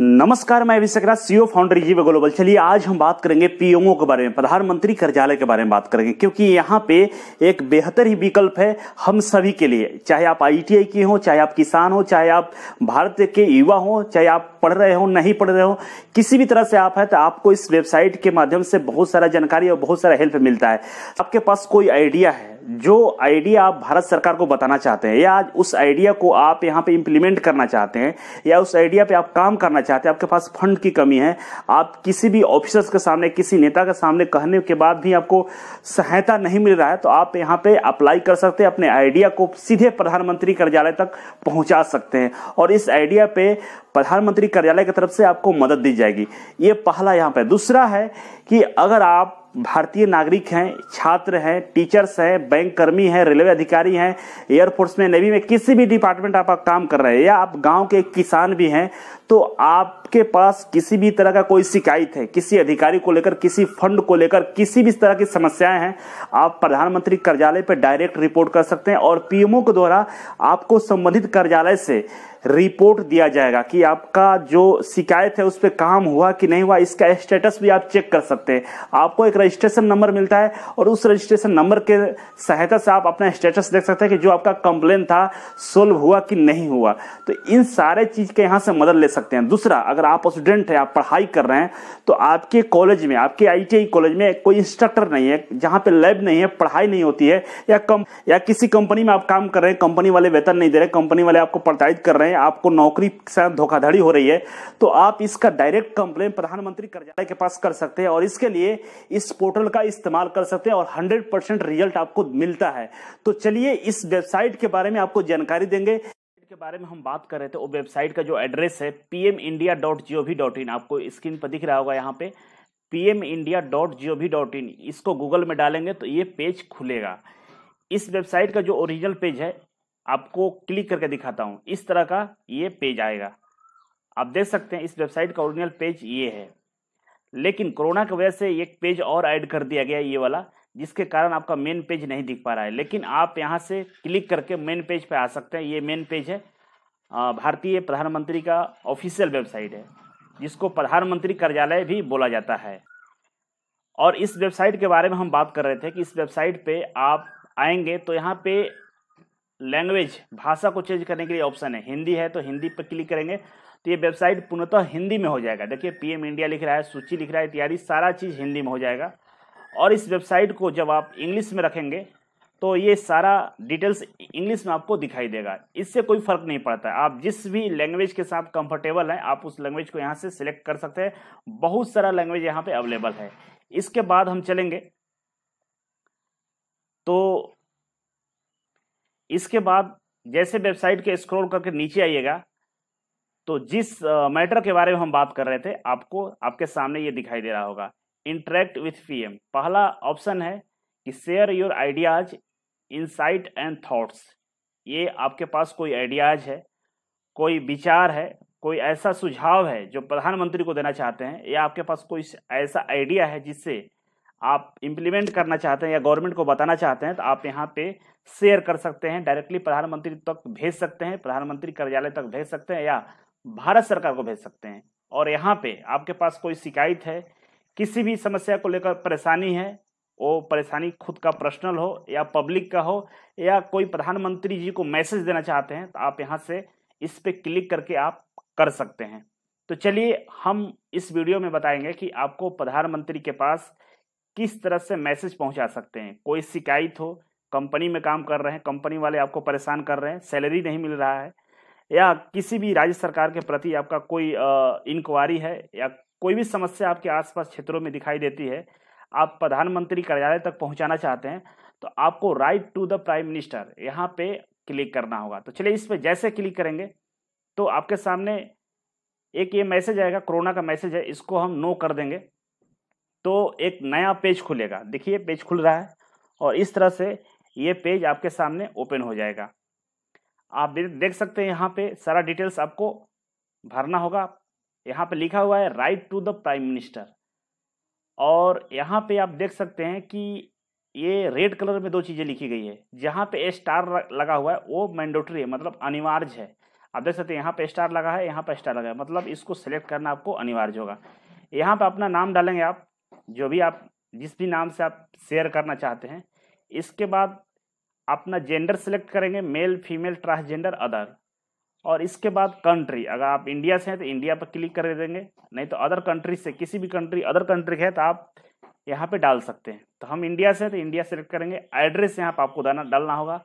नमस्कार मैं Abhishek Raj cofounder Jeev global चलिए आज हम बात करेंगे पीएमओ e के बारे में प्रधानमंत्री कार्यालय के बारे में बात करेंगे क्योंकि यहाँ पे एक बेहतर ही विकल्प है हम सभी के लिए चाहे आप आईटीआई के हो चाहे आप किसान हो चाहे आप भारत के युवा हो चाहे आप पढ़ रहे हो नहीं पढ़ रहे हो किसी भी तरह से आप है तो आपको इस वेबसाइट के माध्यम से बहुत सारा जानकारी और बहुत सारा हेल्प मिलता है आपके पास कोई आइडिया है जो आइडिया आप भारत सरकार को बताना चाहते हैं या उस आइडिया को आप यहाँ पे इम्प्लीमेंट करना चाहते हैं या उस आइडिया पे आप काम करना चाहते हैं आपके पास फंड की कमी है आप किसी भी ऑफिसर्स के सामने किसी नेता के सामने कहने के बाद भी आपको सहायता नहीं मिल रहा है तो आप यहाँ पे अप्लाई कर सकते हैं अपने आइडिया को सीधे प्रधानमंत्री कार्यालय तक पहुँचा सकते हैं और इस आइडिया पे प्रधानमंत्री कार्यालय की तरफ से आपको मदद दी जाएगी ये पहला यहाँ पे दूसरा है कि अगर आप भारतीय नागरिक हैं छात्र हैं टीचर्स हैं बैंक कर्मी हैं रेलवे अधिकारी हैं एयरफोर्स में नेवी में किसी भी डिपार्टमेंट आप, आप काम कर रहे हैं या आप गांव के किसान भी हैं तो आपके पास किसी भी तरह का कोई शिकायत है किसी अधिकारी को लेकर किसी फंड को लेकर किसी भी तरह की समस्याएं हैं आप प्रधानमंत्री कार्यालय पर डायरेक्ट रिपोर्ट कर सकते हैं और पीएमओ के द्वारा आपको संबंधित कार्यालय से रिपोर्ट दिया जाएगा कि आपका जो शिकायत है उस पर काम हुआ कि नहीं हुआ इसका स्टेटस भी आप चेक कर सकते हैं आपको एक रजिस्ट्रेशन नंबर मिलता है और उस रजिस्ट्रेशन नंबर के सहायता से आप अपना स्टेटस देख सकते हैं कि जो आपका कंप्लेन था सोल्व हुआ कि नहीं हुआ तो इन सारे चीज़ के यहां से मदद ले सकते हैं दूसरा अगर आप स्टूडेंट हैं आप पढ़ाई कर रहे हैं तो आपके कॉलेज में आपके आई कॉलेज में कोई इंस्ट्रक्टर नहीं है जहां पर लैब नहीं है पढ़ाई नहीं होती है या कम या किसी कंपनी में आप काम कर रहे हैं कंपनी वाले वेतन नहीं दे रहे कंपनी वाले आपको प्रताड़ित कर रहे हैं आपको नौकरी के साथ धोखाधड़ी हो रही है तो आप इसका डायरेक्ट कंप्लेन प्रधानमंत्री कार्यालय के पास कर सकते हैं और इसके लिए इस पोर्टल का इस्तेमाल कर सकते हैं और हंड्रेड परसेंट रिजल्ट आपको मिलता है तो चलिए इस वेबसाइट के बारे में आपको जानकारी देंगे के बारे में हम बात कर रहे थे वो वेबसाइट का जो एड्रेस है पी आपको स्क्रीन पर दिख रहा होगा यहाँ पे pmindia.gov.in India dot dot in इसको गूगल में डालेंगे तो ये पेज खुलेगा इस वेबसाइट का जो ओरिजिनल पेज है आपको क्लिक करके दिखाता हूँ इस तरह का ये पेज आएगा आप देख सकते हैं इस वेबसाइट का ओरिजिनल पेज ये है लेकिन कोरोना की वजह से एक पेज और ऐड कर दिया गया ये वाला जिसके कारण आपका मेन पेज नहीं दिख पा रहा है लेकिन आप यहाँ से क्लिक करके मेन पेज पर आ सकते हैं ये मेन पेज है भारतीय प्रधानमंत्री का ऑफिशियल वेबसाइट है जिसको प्रधानमंत्री कार्यालय भी बोला जाता है और इस वेबसाइट के बारे में हम बात कर रहे थे कि इस वेबसाइट पे आप आएंगे तो यहाँ पे लैंग्वेज भाषा को चेंज करने के लिए ऑप्शन है हिंदी है तो हिंदी पर क्लिक करेंगे तो ये वेबसाइट पूर्णतः हिंदी में हो जाएगा देखिए पीएम इंडिया लिख रहा है सूची लिख रहा है इत्यादि सारा चीज़ हिंदी में हो जाएगा और इस वेबसाइट को जब आप इंग्लिश में रखेंगे तो ये सारा डिटेल्स इंग्लिश में आपको दिखाई देगा इससे कोई फर्क नहीं पड़ता आप जिस भी लैंग्वेज के साथ कंफर्टेबल हैं आप उस लैंग्वेज को यहाँ से सिलेक्ट कर सकते हैं बहुत सारा लैंग्वेज यहाँ पे अवेलेबल है इसके बाद हम चलेंगे तो इसके बाद जैसे वेबसाइट के स्क्रॉल करके नीचे आइएगा तो जिस मैटर के बारे में हम बात कर रहे थे आपको आपके सामने ये दिखाई दे रहा होगा इंटरेक्ट विथ पीएम पहला ऑप्शन है कि share your ideas insight and thoughts ये आपके पास कोई आइडियाज है कोई विचार है कोई ऐसा सुझाव है जो प्रधानमंत्री को देना चाहते हैं या आपके पास कोई ऐसा आइडिया है जिससे आप इम्प्लीमेंट करना चाहते हैं या गवर्नमेंट को बताना चाहते हैं तो आप यहाँ पे शेयर कर सकते हैं डायरेक्टली प्रधानमंत्री तक भेज सकते हैं प्रधानमंत्री कार्यालय तक भेज सकते हैं या भारत सरकार को भेज सकते हैं और यहाँ पे आपके पास कोई शिकायत है किसी भी समस्या को लेकर परेशानी है वो परेशानी खुद का पर्सनल हो या पब्लिक का हो या कोई प्रधानमंत्री जी को मैसेज देना चाहते हैं तो आप यहाँ से इस पर क्लिक करके आप कर सकते हैं तो चलिए हम इस वीडियो में बताएंगे कि आपको प्रधानमंत्री के पास किस तरह से मैसेज पहुंचा सकते हैं कोई शिकायत हो कंपनी में काम कर रहे हैं कंपनी वाले आपको परेशान कर रहे हैं सैलरी नहीं मिल रहा है या किसी भी राज्य सरकार के प्रति आपका कोई इंक्वायरी है या कोई भी समस्या आपके आसपास क्षेत्रों में दिखाई देती है आप प्रधानमंत्री कार्यालय तक पहुंचाना चाहते हैं तो आपको write to the prime minister यहाँ पे क्लिक करना होगा तो चलिए इस पर जैसे क्लिक करेंगे तो आपके सामने एक ये मैसेज आएगा कोरोना का मैसेज है इसको हम नो कर देंगे तो एक नया पेज खुलेगा देखिए पेज खुल रहा है और इस तरह से ये पेज आपके सामने ओपन हो जाएगा आप देख सकते हैं यहाँ पे सारा डिटेल्स आपको भरना होगा यहाँ पे लिखा हुआ है write to the prime minister और यहाँ पे आप देख सकते हैं कि ये रेड कलर में दो चीज़ें लिखी गई है जहाँ पे स्टार लगा हुआ है वो मैंडोटरी है मतलब अनिवार्य है आप देख सकते हैं यहाँ पे स्टार लगा है यहाँ पे स्टार लगा है मतलब इसको सिलेक्ट करना आपको अनिवार्य होगा यहाँ पे अपना नाम डालेंगे आप जो भी आप जिस भी नाम से आप शेयर करना चाहते हैं इसके बाद अपना जेंडर सिलेक्ट करेंगे मेल फीमेल ट्रांसजेंडर अदर और इसके बाद कंट्री अगर आप इंडिया से हैं तो इंडिया पर क्लिक कर देंगे नहीं तो अदर कंट्री से किसी भी कंट्री अदर कंट्री है तो आप यहाँ पे डाल सकते हैं तो हम इंडिया से हैं तो इंडिया सेलेक्ट करेंगे एड्रेस यहाँ पर आपको डालना डालना होगा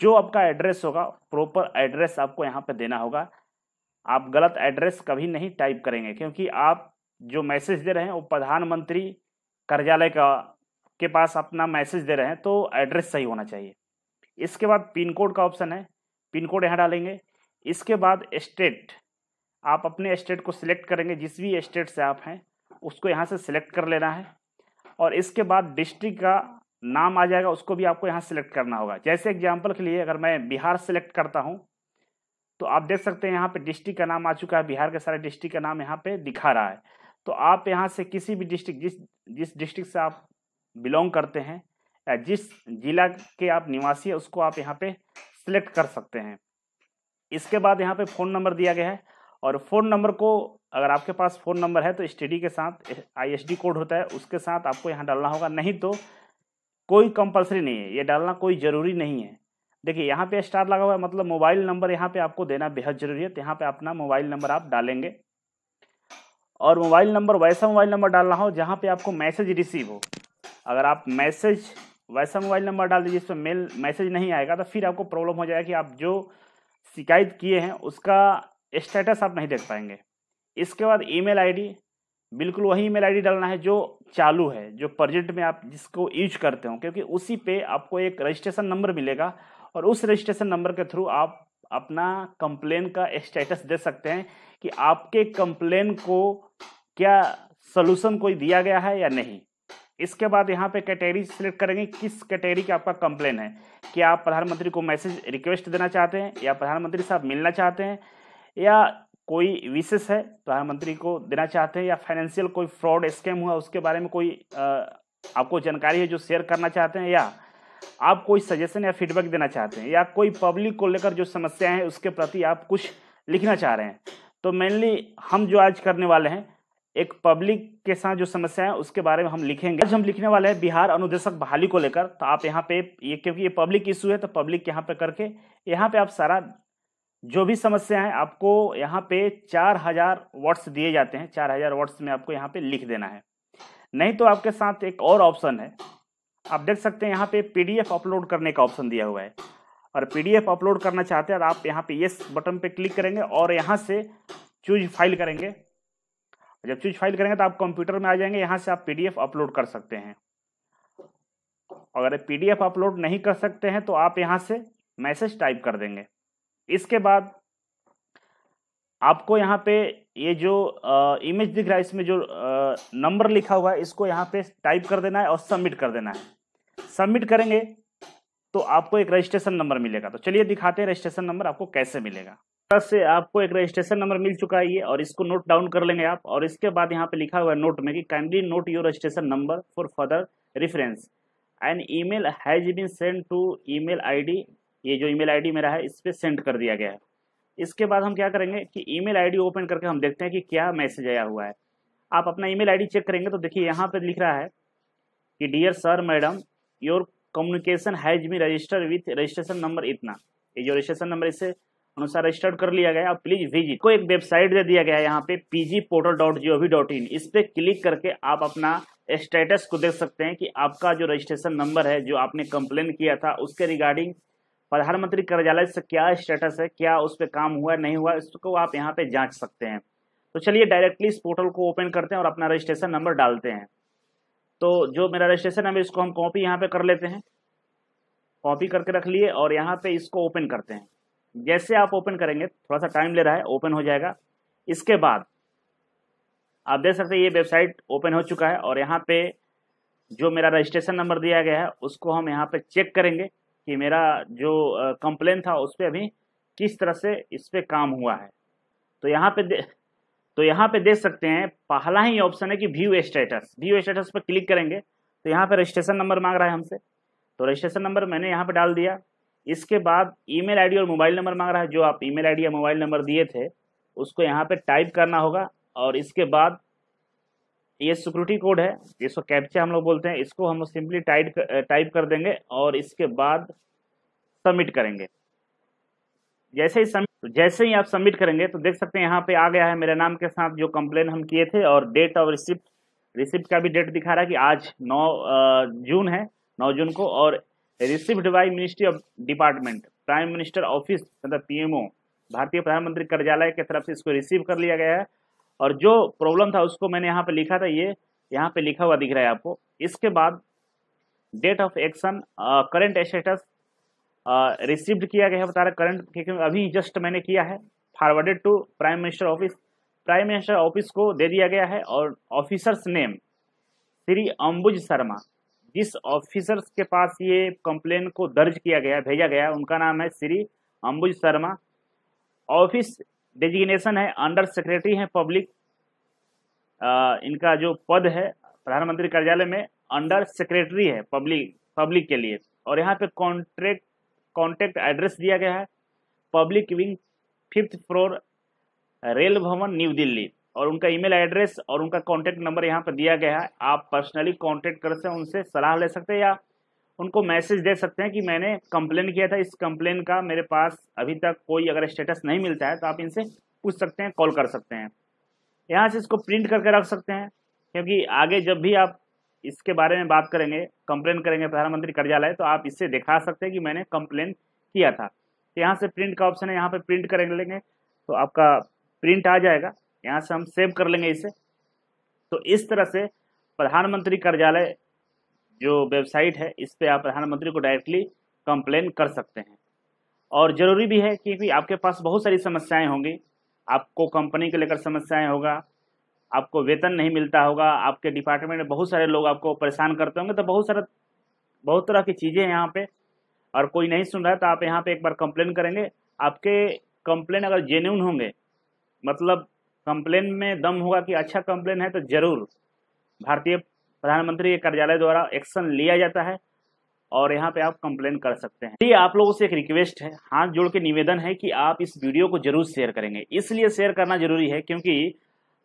जो आपका एड्रेस होगा प्रॉपर एड्रेस आपको यहाँ पर देना होगा आप गलत एड्रेस कभी नहीं टाइप करेंगे क्योंकि आप जो मैसेज दे रहे हैं वो प्रधानमंत्री कार्यालय का के पास अपना मैसेज दे रहे हैं तो एड्रेस सही होना चाहिए इसके बाद पिन कोड का ऑप्शन है पिन कोड यहाँ डालेंगे इसके बाद स्टेट आप अपने स्टेट को सिलेक्ट करेंगे जिस भी स्टेट से आप हैं उसको यहाँ से सिलेक्ट कर लेना है और इसके बाद डिस्ट्रिक्ट का नाम आ जाएगा उसको भी आपको यहाँ सेलेक्ट करना होगा जैसे एग्जाम्पल के लिए अगर मैं बिहार सेलेक्ट करता हूँ तो आप देख सकते हैं यहाँ पे डिस्ट्रिक्ट का नाम आ चुका है बिहार के सारे डिस्ट्रिक्ट का नाम यहाँ पे दिखा रहा है तो आप यहाँ से किसी भी डिस्ट्रिक्ट जिस जिस डिस्ट्रिक्ट से आप बिलोंग करते हैं या जिस जिला के आप निवासी है उसको आप यहाँ पे सिलेक्ट कर सकते हैं इसके बाद यहाँ पे फ़ोन नंबर दिया गया है और फ़ोन नंबर को अगर आपके पास फ़ोन नंबर है तो स्टडी के साथ आईएसडी कोड होता है उसके साथ आपको यहाँ डालना होगा नहीं तो कोई कंपलसरी नहीं है ये डालना कोई ज़रूरी नहीं है देखिए यहाँ पे स्टार लगा हुआ है मतलब मोबाइल नंबर यहाँ पे आपको देना बेहद ज़रूरी है तो यहाँ पे अपना मोबाइल नंबर आप डालेंगे और मोबाइल नंबर वैसा मोबाइल नंबर डालना हो जहाँ पे आपको मैसेज रिसीव हो अगर आप मैसेज वैसा मोबाइल नंबर डाल दीजिए जिसमें मेल मैसेज नहीं आएगा तो फिर आपको प्रॉब्लम हो जाएगा कि आप जो शिकायत किए हैं उसका स्टेटस आप नहीं देख पाएंगे इसके बाद ईमेल आईडी बिल्कुल वही ईमेल आईडी डालना है जो चालू है जो प्रोजेक्ट में आप जिसको यूज करते हो क्योंकि उसी पे आपको एक रजिस्ट्रेशन नंबर मिलेगा और उस रजिस्ट्रेशन नंबर के थ्रू आप अपना कंप्लेन का स्टेटस दे सकते हैं कि आपके कंप्लेन को क्या सोल्यूशन कोई दिया गया है या नहीं इसके बाद यहाँ पे कैटेगरी सिलेक्ट करेंगे किस कैटेगरी का आपका कंप्लेन है क्या आप प्रधानमंत्री को मैसेज रिक्वेस्ट देना चाहते हैं या प्रधानमंत्री साहब मिलना चाहते हैं या कोई विशेष है प्रधानमंत्री को देना चाहते हैं या फाइनेंशियल कोई फ्रॉड स्कैम हुआ उसके बारे में कोई आ, आपको जानकारी है जो शेयर करना चाहते हैं या आप कोई सजेशन या फीडबैक देना चाहते हैं या कोई पब्लिक को लेकर जो समस्या है उसके प्रति आप कुछ लिखना चाह रहे हैं तो मेनली हम जो आज करने वाले हैं एक पब्लिक के साथ जो समस्या है उसके बारे में हम लिखेंगे आज हम लिखने वाले हैं बिहार अनुदेशक बहाली को लेकर तो आप यहाँ पे ये क्योंकि ये पब्लिक इशू है तो पब्लिक यहाँ पे करके यहाँ पे आप सारा जो भी समस्या है आपको यहाँ पे चार हजार वर्ड्स दिए जाते हैं चार हजार वर्ड्स में आपको यहाँ पे लिख देना है नहीं तो आपके साथ एक और ऑप्शन है आप देख सकते हैं यहाँ पे पीडीएफ अपलोड करने का ऑप्शन दिया हुआ है और पीडीएफ अपलोड करना चाहते हैं तो आप यहाँ पे येस बटन पे क्लिक करेंगे और यहाँ से चूज फाइल करेंगे जब चूज फाइल करेंगे तो आप कंप्यूटर में आ जाएंगे यहाँ से आप पीडीएफ अपलोड कर सकते हैं अगर पीडीएफ अपलोड नहीं कर सकते हैं तो आप यहाँ से मैसेज टाइप कर देंगे इसके बाद आपको यहाँ पे ये जो इमेज दिख रहा है इसमें जो नंबर लिखा हुआ है इसको यहाँ पे टाइप कर देना है और सबमिट कर देना है सबमिट करेंगे तो आपको एक रजिस्ट्रेशन नंबर मिलेगा तो चलिए दिखाते हैं रजिस्ट्रेशन नंबर आपको कैसे मिलेगा से आपको एक रजिस्ट्रेशन नंबर मिल चुका है ये और इसको नोट डाउन कर लेंगे आप और इसके बाद यहाँ पे लिखा हुआ है नोट में कि kindly note your registration number for further reference and email has been send to email ID ये जो ईमेल आईडी मेरा है इस पर सेंड कर दिया गया है इसके बाद हम क्या करेंगे कि ईमेल आईडी ओपन करके हम देखते हैं कि क्या मैसेज आया हुआ है आप अपना ईमेल आईडी चेक करेंगे तो देखिए यहाँ पर लिख रहा है कि dear sir madam your communication has be register with registration number इतना ये जो रजिस्ट्रेशन नंबर इसे अनुसार रजिस्टर्ड कर लिया गया प्लीज विजिट को एक वेबसाइट दे दिया गया है यहाँ पे PG portal dot G O V dot in इस पर क्लिक करके आप अपना स्टेटस को देख सकते हैं कि आपका जो रजिस्ट्रेशन नंबर है जो आपने कंप्लेन किया था उसके रिगार्डिंग प्रधानमंत्री कार्यालय से क्या स्टेटस है क्या उस पर काम हुआ नहीं हुआ इसको आप यहाँ पे जाँच सकते हैं तो चलिए डायरेक्टली इस पोर्टल को ओपन करते हैं और अपना रजिस्ट्रेशन नंबर डालते हैं तो जो मेरा रजिस्ट्रेशन नंबर इसको हम कॉपी यहाँ पे कर लेते हैं कॉपी करके रख लिए और यहाँ पे इसको ओपन करते हैं जैसे आप ओपन करेंगे थोड़ा सा टाइम ले रहा है ओपन हो जाएगा इसके बाद आप देख सकते हैं ये वेबसाइट ओपन हो चुका है और यहाँ पे जो मेरा रजिस्ट्रेशन नंबर दिया गया है उसको हम यहाँ पे चेक करेंगे कि मेरा जो कंप्लेन था उस पर अभी किस तरह से इस पर काम हुआ है तो यहाँ पे दे तो यहाँ पे देख सकते हैं पहला ही ऑप्शन है कि व्यू स्टेटस व्यू स्टेटस पर क्लिक करेंगे तो यहाँ पे रजिस्ट्रेशन नंबर मांग रहा है हमसे तो रजिस्ट्रेशन नंबर मैंने यहाँ पे डाल दिया इसके बाद ईमेल आईडी और मोबाइल नंबर मांग रहा है जो आप ईमेल आईडी या मोबाइल नंबर दिए थे उसको यहाँ पे टाइप करना होगा और इसके बाद ये सिक्योरिटी कोड है जिसको कैप्चा हम लोग बोलते हैं इसको हम सिंपली टाइप टाइप कर देंगे और इसके बाद सबमिट करेंगे जैसे ही सबमिट जैसे ही आप सबमिट करेंगे तो देख सकते हैं यहाँ पे आ गया है मेरे नाम के साथ जो कंप्लेन हम किए थे और डेट और रिसिप्ट रिसिप्ट का भी डेट दिखा रहा है कि आज 9 जून है 9 जून को और receipt by ministry of department prime minister office मतलब पीएमओ भारतीय प्रधानमंत्री कार्यालय की तरफ से इसको रिसीव कर लिया गया है और जो प्रॉब्लम था उसको मैंने यहाँ पे लिखा था ये यहाँ पे लिखा हुआ दिख रहा है आपको इसके बाद date of action current status received किया गया है बता रहा करंट अभी जस्ट मैंने किया है forwarded to prime minister office prime minister office को दे दिया गया है और ऑफिसर्स नेम श्री अम्बुज शर्मा जिस ऑफिसर्स के पास ये कंप्लेन को दर्ज किया गया भेजा गया उनका नाम है श्री अम्बुज शर्मा ऑफिस डेजिग्नेशन है अंडर सेक्रेटरी है पब्लिक इनका जो पद है प्रधानमंत्री कार्यालय में अंडर सेक्रेटरी है पब्लिक पब्लिक के लिए और यहाँ पे कॉन्ट्रेक्ट कॉन्टैक्ट एड्रेस दिया गया है public wing fifth floor rail Bhawan new Delhi और उनका ईमेल एड्रेस और उनका कॉन्टेक्ट नंबर यहाँ पर दिया गया है आप पर्सनली कॉन्टेक्ट कर सकते उनसे सलाह ले सकते हैं या उनको मैसेज दे सकते हैं कि मैंने कंप्लेन किया था इस कंप्लेन का मेरे पास अभी तक कोई अगर स्टेटस नहीं मिलता है तो आप इनसे पूछ सकते हैं कॉल कर सकते हैं यहाँ से इसको प्रिंट करके रख सकते हैं क्योंकि आगे जब भी आप इसके बारे में बात करेंगे कंप्लेन करेंगे प्रधानमंत्री कार्यालय तो आप इससे दिखा सकते हैं कि मैंने कंप्लेन किया था तो यहाँ से प्रिंट का ऑप्शन है यहाँ पे प्रिंट कर लेंगे तो आपका प्रिंट आ जाएगा यहाँ से हम सेव कर लेंगे इसे तो इस तरह से प्रधानमंत्री कार्यालय जो वेबसाइट है इस पर आप प्रधानमंत्री को डायरेक्टली कंप्लेन कर सकते हैं और ज़रूरी भी है क्योंकि आपके पास बहुत सारी समस्याएं होंगी आपको कंपनी को लेकर समस्याएं होगा आपको वेतन नहीं मिलता होगा आपके डिपार्टमेंट में बहुत सारे लोग आपको परेशान करते होंगे तो बहुत सारा बहुत तरह की चीज़ें हैं यहाँ पे और कोई नहीं सुन रहा है तो आप यहाँ पे एक बार कंप्लेन करेंगे आपके कंप्लेन अगर जेन्यून होंगे मतलब कंप्लेन में दम होगा कि अच्छा कंप्लेन है तो ज़रूर भारतीय प्रधानमंत्री के कार्यालय द्वारा एक्शन लिया जाता है और यहाँ पे आप कंप्लेन कर सकते हैं ये आप लोगों से एक रिक्वेस्ट है हाथ जोड़ के निवेदन है कि आप इस वीडियो को जरूर शेयर करेंगे इसलिए शेयर करना जरूरी है क्योंकि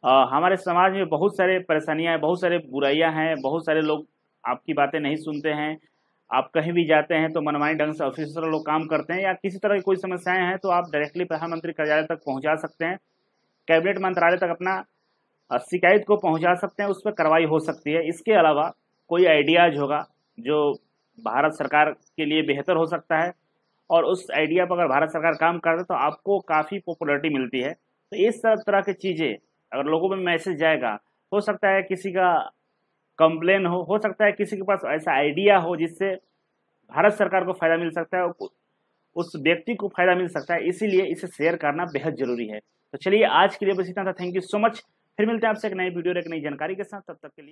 आ, हमारे समाज में बहुत सारे परेशानियां हैं बहुत सारे बुराइयां हैं बहुत सारे लोग आपकी बातें नहीं सुनते हैं आप कहीं भी जाते हैं तो मनमानी ढंग से ऑफिसर लोग काम करते हैं या किसी तरह की कोई समस्याएं हैं तो आप डायरेक्टली प्रधानमंत्री कार्यालय तक पहुंचा सकते हैं कैबिनेट मंत्रालय तक अपना शिकायत को पहुंचा सकते हैं उस पर कार्रवाई हो सकती है इसके अलावा कोई आइडियाज होगा जो भारत सरकार के लिए बेहतर हो सकता है और उस आइडिया पर अगर भारत सरकार काम कर दे तो आपको काफ़ी पॉपुलरिटी मिलती है तो इस तरह तरह की चीज़ें अगर लोगों में मैसेज जाएगा हो सकता है किसी का कंप्लेन हो हो सकता है किसी के पास ऐसा आइडिया हो जिससे भारत सरकार को फ़ायदा मिल सकता है उस व्यक्ति को फ़ायदा मिल सकता है इसीलिए इसे शेयर करना बेहद ज़रूरी है तो चलिए आज के लिए बस इतना था थैंक यू सो मच फिर मिलते हैं आपसे एक नई वीडियो और एक नई जानकारी के साथ तब तक के लिए